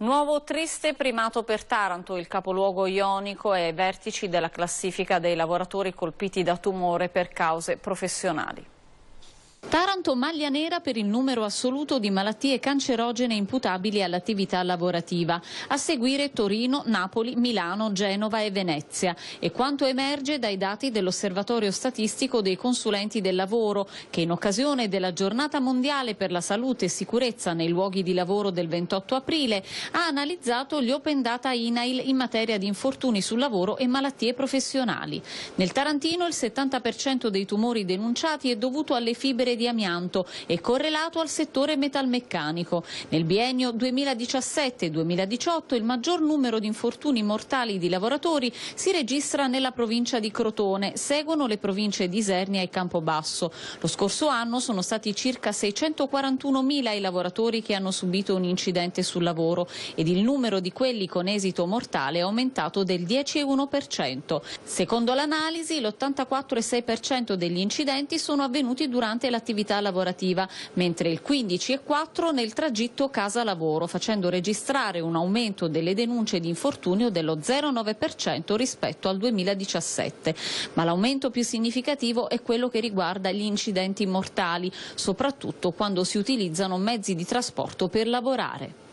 Nuovo triste primato per Taranto, il capoluogo ionico e vertici della classifica dei lavoratori colpiti da tumore per cause professionali. Taranto maglia nera per il numero assoluto di malattie cancerogene imputabili all'attività lavorativa. A seguire Torino, Napoli, Milano, Genova e Venezia. E quanto emerge dai dati dell'Osservatorio Statistico dei Consulenti del Lavoro, che in occasione della Giornata Mondiale per la Salute e Sicurezza nei luoghi di lavoro del 28 aprile, ha analizzato gli open data INAIL in materia di infortuni sul lavoro e malattie professionali. Nel Tarantino il 70% dei tumori denunciati è dovuto alle fibre di amianto e correlato al settore metalmeccanico. Nel biennio 2017-2018 il maggior numero di infortuni mortali di lavoratori si registra nella provincia di Crotone, seguono le province di Isernia e Campobasso. Lo scorso anno sono stati circa 641.000 i lavoratori che hanno subito un incidente sul lavoro ed il numero di quelli con esito mortale è aumentato del 10,1%. Secondo l'analisi l'84,6% degli incidenti sono avvenuti durante la l'attività lavorativa, mentre il 15,4 nel tragitto casa-lavoro, facendo registrare un aumento delle denunce di infortunio dello 0,9% rispetto al 2017. Ma l'aumento più significativo è quello che riguarda gli incidenti mortali, soprattutto quando si utilizzano mezzi di trasporto per lavorare.